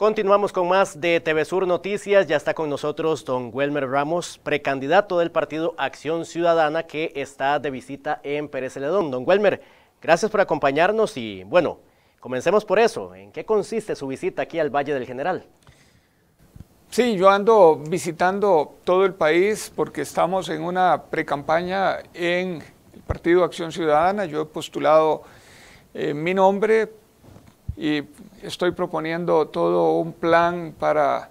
Continuamos con más de TV Sur Noticias. Ya está con nosotros don Wilmer Ramos, precandidato del partido Acción Ciudadana que está de visita en Pérez Celedón. Don Welmer, gracias por acompañarnos y bueno, comencemos por eso. ¿En qué consiste su visita aquí al Valle del General? Sí, yo ando visitando todo el país porque estamos en una precampaña en el partido Acción Ciudadana. Yo he postulado eh, mi nombre y estoy proponiendo todo un plan para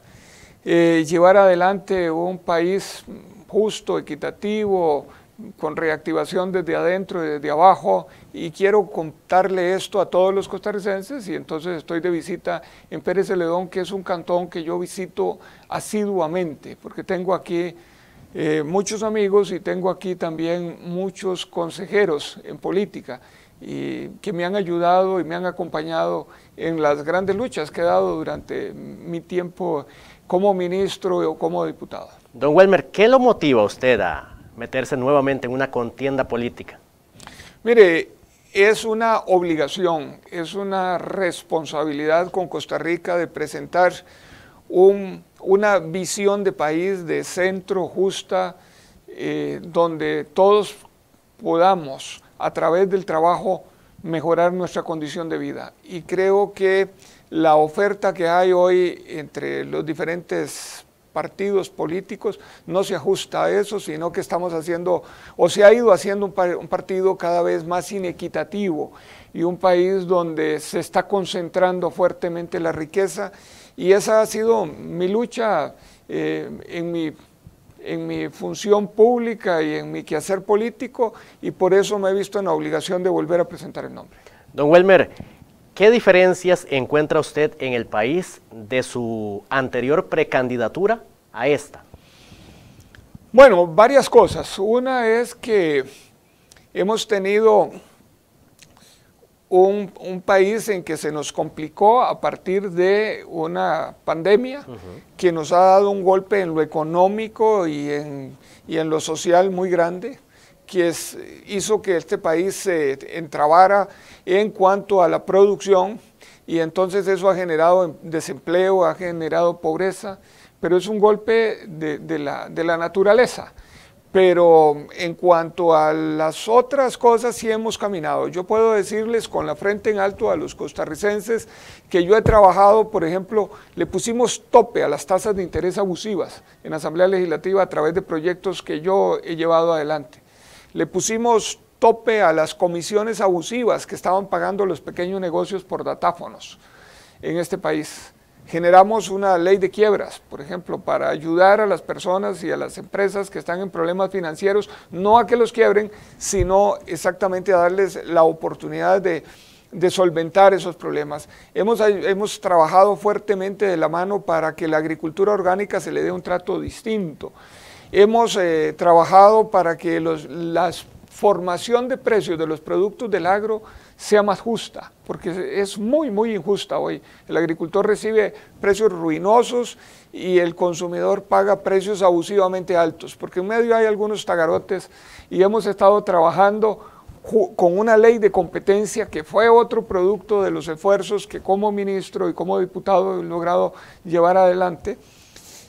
eh, llevar adelante un país justo, equitativo, con reactivación desde adentro y desde abajo y quiero contarle esto a todos los costarricenses y entonces estoy de visita en Pérez Celedón, que es un cantón que yo visito asiduamente porque tengo aquí eh, muchos amigos y tengo aquí también muchos consejeros en política y que me han ayudado y me han acompañado en las grandes luchas que he dado durante mi tiempo como ministro o como diputado. Don Welmer, ¿qué lo motiva a usted a meterse nuevamente en una contienda política? Mire, es una obligación, es una responsabilidad con Costa Rica de presentar una visión de país de centro justa, eh, donde todos podamos a través del trabajo mejorar nuestra condición de vida. Y creo que la oferta que hay hoy entre los diferentes partidos políticos no se ajusta a eso, sino que estamos haciendo, o se ha ido haciendo un, partido cada vez más inequitativo y un país donde se está concentrando fuertemente la riqueza. Y esa ha sido mi lucha eh, en mi en mi función pública y en mi quehacer político y por eso me he visto en la obligación de volver a presentar el nombre. Don Welmer, ¿qué diferencias encuentra usted en el país de su anterior precandidatura a esta? Bueno, varias cosas. Una es que hemos tenido un, país en que se nos complicó a partir de una pandemia que nos ha dado un golpe en lo económico y en, lo social muy grande, que es, hizo que este país se entrabara en cuanto a la producción y entonces eso ha generado em, desempleo, ha generado pobreza, pero es un golpe de la naturaleza. Pero en cuanto a las otras cosas, sí hemos caminado. Yo puedo decirles con la frente en alto a los costarricenses que yo he trabajado, por ejemplo, le pusimos tope a las tasas de interés abusivas en la Asamblea Legislativa a través de proyectos que yo he llevado adelante. Le pusimos tope a las comisiones abusivas que estaban pagando los pequeños negocios por datáfonos en este país. Generamos una ley de quiebras, por ejemplo, para ayudar a las personas y a las empresas que están en problemas financieros, no a que los quiebren, sino exactamente a darles la oportunidad de, solventar esos problemas. Hemos, trabajado fuertemente de la mano para que la agricultura orgánica se le dé un trato distinto. Hemos eh, trabajado para que la formación de precios de los productos del agro sea más justa, porque es muy, muy injusta hoy. El agricultor recibe precios ruinosos y el consumidor paga precios abusivamente altos, porque en medio hay algunos tagarotes y hemos estado trabajando con una ley de competencia que fue otro producto de los esfuerzos que como ministro y como diputado he logrado llevar adelante.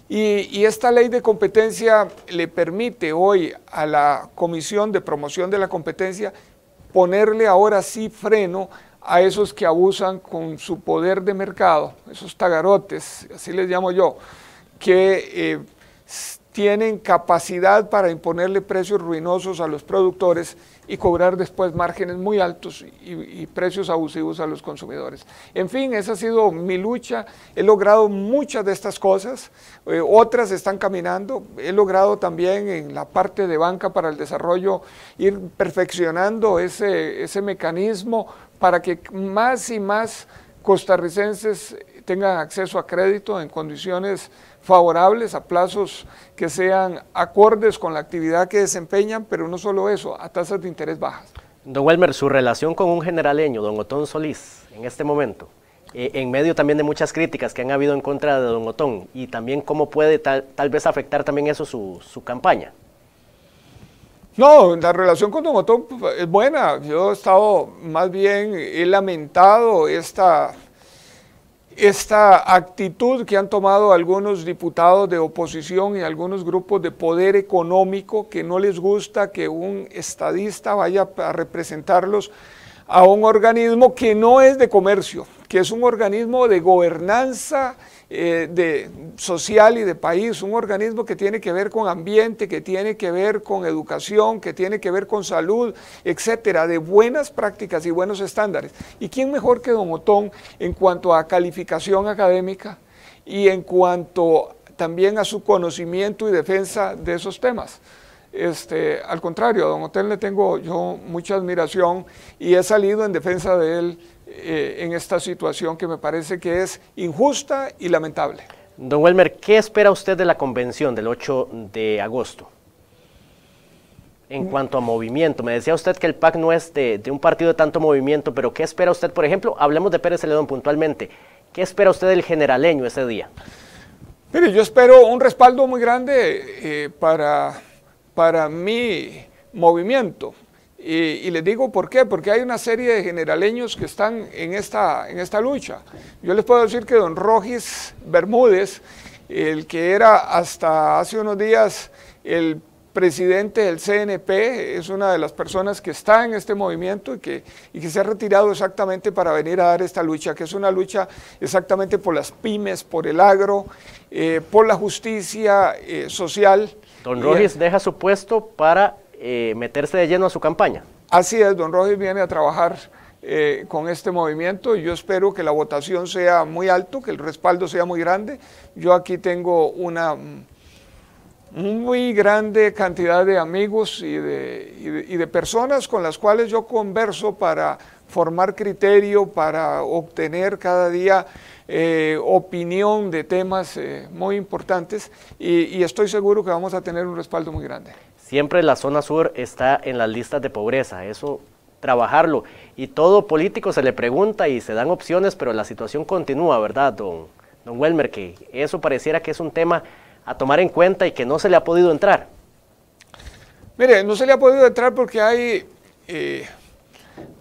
Y, y, esta ley de competencia le permite hoy a la Comisión de Promoción de la Competencia ponerle ahora sí freno a esos que abusan con su poder de mercado, esos tagarotes, así les llamo yo, que eh, tienen capacidad para imponerle precios ruinosos a los productores y cobrar después márgenes muy altos y, precios abusivos a los consumidores. En fin, esa ha sido mi lucha. He logrado muchas de estas cosas, eh, otras están caminando. He logrado también en la parte de banca para el desarrollo ir perfeccionando ese, ese mecanismo para que más y más costarricenses tengan acceso a crédito en condiciones favorables, a plazos que sean acordes con la actividad que desempeñan, pero no solo eso, a tasas de interés bajas. Don Welmer, su relación con un generaleño, don Otón Solís, en este momento, eh, en medio también de muchas críticas que han habido en contra de don Otón, y también cómo puede tal, vez afectar también eso su, su campaña. No, la relación con Don Otón pues, es buena. Yo he estado más bien, he lamentado esta esta actitud que han tomado algunos diputados de oposición y algunos grupos de poder económico que no les gusta que un estadista vaya a representarlos a un organismo que no es de comercio, que es un organismo de gobernanza eh, de, social y de país, un organismo que tiene que ver con ambiente, que tiene que ver con educación, que tiene que ver con salud, etcétera, de buenas prácticas y buenos estándares. ¿Y quién mejor que Don Otón en cuanto a calificación académica y en cuanto también a su conocimiento y defensa de esos temas? Este, al contrario, a Don Otón le tengo yo mucha admiración y he salido en defensa de él eh, en esta situación que me parece que es injusta y lamentable. Don Wilmer, ¿qué espera usted de la convención del 8 de agosto? En mm. cuanto a movimiento, me decía usted que el PAC no es de, un partido de tanto movimiento, pero ¿qué espera usted, por ejemplo? Hablemos de Pérez Celedón puntualmente. ¿Qué espera usted del generaleño ese día? Mire, yo espero un respaldo muy grande eh, para, para mi movimiento. Y, les digo por qué, porque hay una serie de generaleños que están en esta, en esta lucha. Yo les puedo decir que don Rogis Bermúdez, el que era hasta hace unos días el presidente del CNP, es una de las personas que está en este movimiento y que, y que se ha retirado exactamente para venir a dar esta lucha, que es una lucha exactamente por las pymes, por el agro, eh, por la justicia eh, social. Don Rogis eh, deja su puesto para eh, meterse de lleno a su campaña. Así es, don Roger viene a trabajar eh, con este movimiento. Yo espero que la votación sea muy alto, que el respaldo sea muy grande. Yo aquí tengo una muy grande cantidad de amigos y de, personas con las cuales yo converso para formar criterio, para obtener cada día eh, opinión de temas muy importantes y estoy seguro que vamos a tener un respaldo muy grande. Siempre la zona sur está en las listas de pobreza, eso trabajarlo. Y todo político se le pregunta y se dan opciones, pero la situación continúa, ¿verdad, don, don Welmer? Que eso pareciera que es un tema a tomar en cuenta y que no se le ha podido entrar. Mire, no se le ha podido entrar porque hay, eh,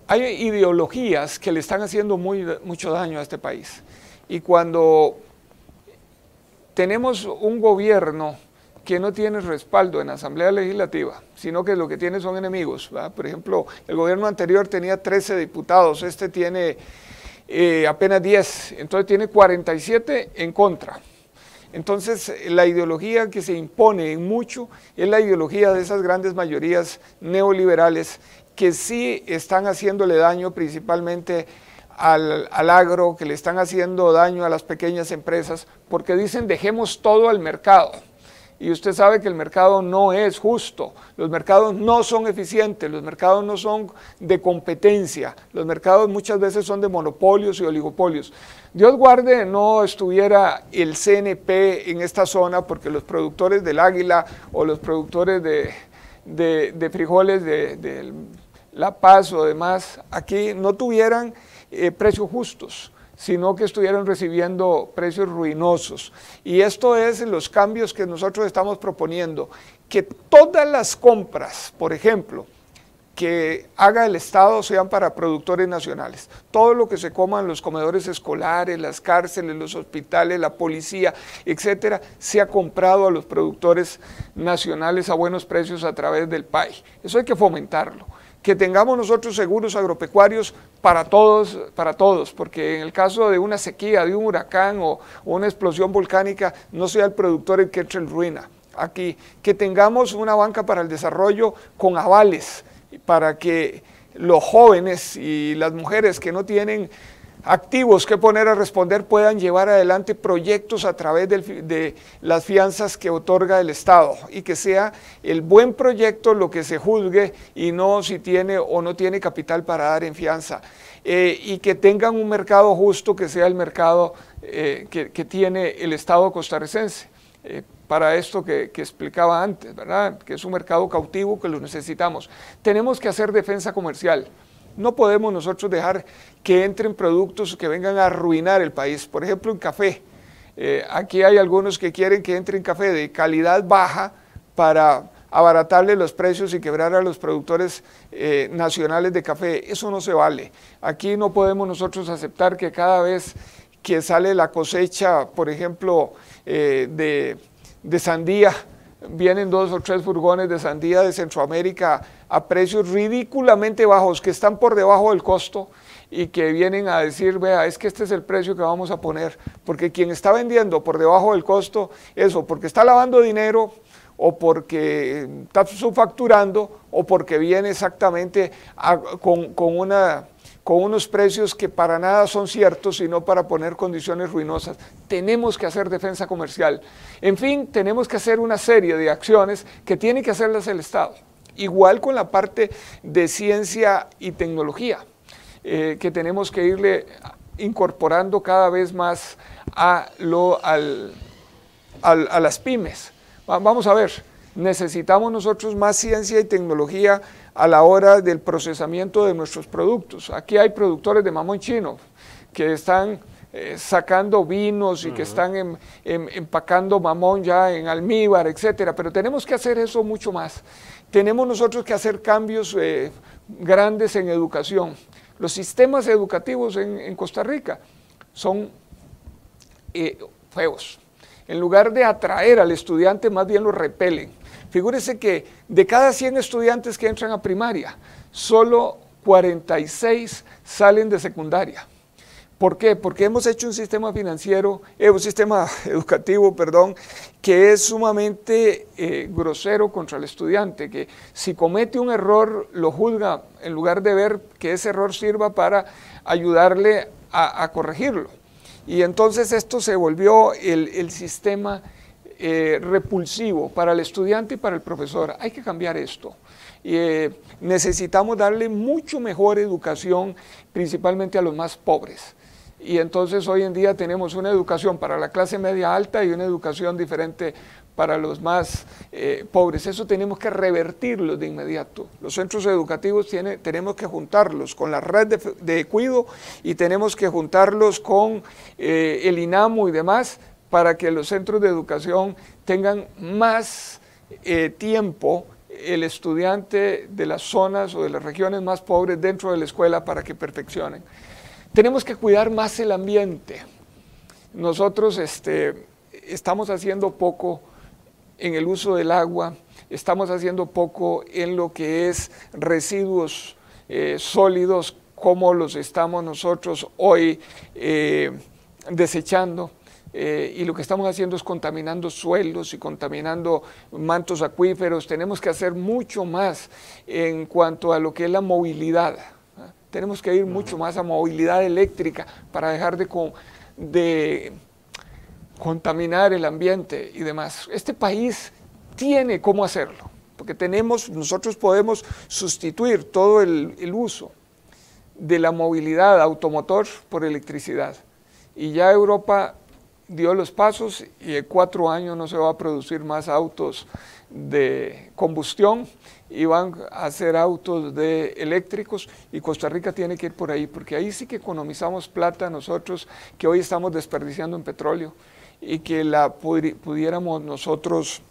hay ideologías que le están haciendo muy, mucho daño a este país. Y cuando tenemos un gobierno que no tiene respaldo en la Asamblea Legislativa, sino que lo que tiene son enemigos. Por ejemplo, el gobierno anterior tenía 13 diputados, este tiene eh, apenas 10, entonces tiene 47 en contra. Entonces, la ideología que se impone en mucho es la ideología de esas grandes mayorías neoliberales que sí están haciéndole daño principalmente al, al, agro, que le están haciendo daño a las pequeñas empresas, porque dicen dejemos todo al mercado. Y usted sabe que el mercado no es justo, los mercados no son eficientes, los mercados no son de competencia, los mercados muchas veces son de monopolios y oligopolios. Dios guarde no estuviera el CNP en esta zona porque los productores del águila o los productores de, frijoles de, La Paz o demás aquí no tuvieran eh, precios justos sino que estuvieron recibiendo precios ruinosos. Y esto es los cambios que nosotros estamos proponiendo, que todas las compras, por ejemplo, que haga el Estado sean para productores nacionales. Todo lo que se coman los comedores escolares, las cárceles, los hospitales, la policía, etcétera, se ha comprado a los productores nacionales a buenos precios a través del PAI. Eso hay que fomentarlo que tengamos nosotros seguros agropecuarios para todos, para todos, porque en el caso de una sequía, de un huracán o, una explosión volcánica, no sea el productor el que entre en ruina. Aquí, que tengamos una banca para el desarrollo con avales, para que los jóvenes y las mujeres que no tienen activos que poner a responder puedan llevar adelante proyectos a través de las fianzas que otorga el Estado y que sea el buen proyecto lo que se juzgue y no si tiene o no tiene capital para dar en fianza. Eh, y que tengan un mercado justo que sea el mercado eh, que, tiene el Estado costarricense. Eh, para esto que, explicaba antes, ¿verdad? Que es un mercado cautivo que lo necesitamos. Tenemos que hacer defensa comercial. No podemos nosotros dejar que entren productos que vengan a arruinar el país. Por ejemplo, en café. Eh, aquí hay algunos que quieren que entren café de calidad baja para abaratarle los precios y quebrar a los productores eh, nacionales de café. Eso no se vale. Aquí no podemos nosotros aceptar que cada vez que sale la cosecha, por ejemplo, eh, de sandía, vienen dos o tres furgones de sandía de Centroamérica a precios ridículamente bajos, que están por debajo del costo y que vienen a decir, vea, es que este es el precio que vamos a poner, porque quien está vendiendo por debajo del costo, eso, porque está lavando dinero o porque está subfacturando o porque viene exactamente con, con una con unos precios que para nada son ciertos, sino para poner condiciones ruinosas. Tenemos que hacer defensa comercial. En fin, tenemos que hacer una serie de acciones que tiene que hacerlas el Estado. Igual con la parte de ciencia y tecnología, eh, que tenemos que irle incorporando cada vez más a, lo, a las pymes. Vamos a ver, necesitamos nosotros más ciencia y tecnología a la hora del procesamiento de nuestros productos. Aquí hay productores de mamón chino que están eh, sacando vinos y que están em, em, empacando mamón ya en almíbar, etcétera. Pero tenemos que hacer eso mucho más. Tenemos nosotros que hacer cambios eh, grandes en educación. Los sistemas educativos en, Costa Rica son eh, feos. En lugar de atraer al estudiante, más bien lo repelen. Figúrese que de cada 100 estudiantes que entran a primaria, solo 46 salen de secundaria. ¿Por qué? Porque hemos hecho un sistema financiero, eh, un sistema educativo, perdón, que es sumamente eh, grosero contra el estudiante, que si comete un error lo juzga en lugar de ver que ese error sirva para ayudarle a, corregirlo. Y entonces esto se volvió el, el sistema eh, repulsivo para el estudiante y para el profesor. Hay que cambiar esto. Eh, necesitamos darle mucho mejor educación, principalmente a los más pobres. Y entonces hoy en día tenemos una educación para la clase media alta y una educación diferente para los más eh, pobres. Eso tenemos que revertirlo de inmediato. Los centros educativos tenemos que juntarlos con la red de, de cuido y tenemos que juntarlos con el INAMU y demás para que los centros de educación tengan más eh, tiempo el estudiante de las zonas o de las regiones más pobres dentro de la escuela para que perfeccionen. Tenemos que cuidar más el ambiente. Nosotros este, estamos haciendo poco en el uso del agua, estamos haciendo poco en lo que es residuos eh, sólidos, como los estamos nosotros hoy eh, desechando. Eh, y lo que estamos haciendo es contaminando suelos y contaminando mantos acuíferos. Tenemos que hacer mucho más en cuanto a lo que es la movilidad. ¿ah? Tenemos que ir mucho más a movilidad eléctrica para dejar de, de contaminar el ambiente y demás. Este país tiene cómo hacerlo, porque tenemos, nosotros podemos sustituir todo el, el uso de la movilidad automotor por electricidad. Y ya Europa dio los pasos y en cuatro años no se va a producir más autos de combustión y van a ser autos de eléctricos y Costa Rica tiene que ir por ahí porque ahí sí que economizamos plata nosotros que hoy estamos desperdiciando en petróleo y que la pudiéramos nosotros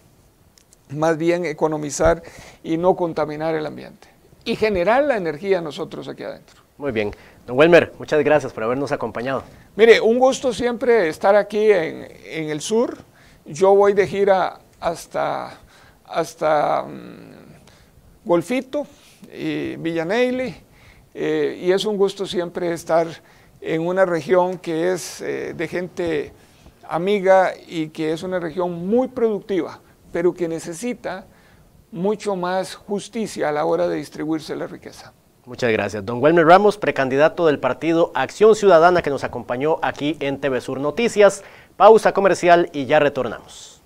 más bien economizar y no contaminar el ambiente y generar la energía nosotros aquí adentro. Muy bien. Don wilmer muchas gracias por habernos acompañado. Mire, un gusto siempre estar aquí en, el sur. Yo voy de gira hasta, hasta mm, Golfito y Villaneyle. Eh, y es un gusto siempre estar en una región que es eh, de gente amiga y que es una región muy productiva, pero que necesita mucho más justicia a la hora de distribuirse la riqueza. Muchas gracias. Don Wilmer Ramos, precandidato del partido Acción Ciudadana que nos acompañó aquí en TV Sur Noticias. Pausa comercial y ya retornamos.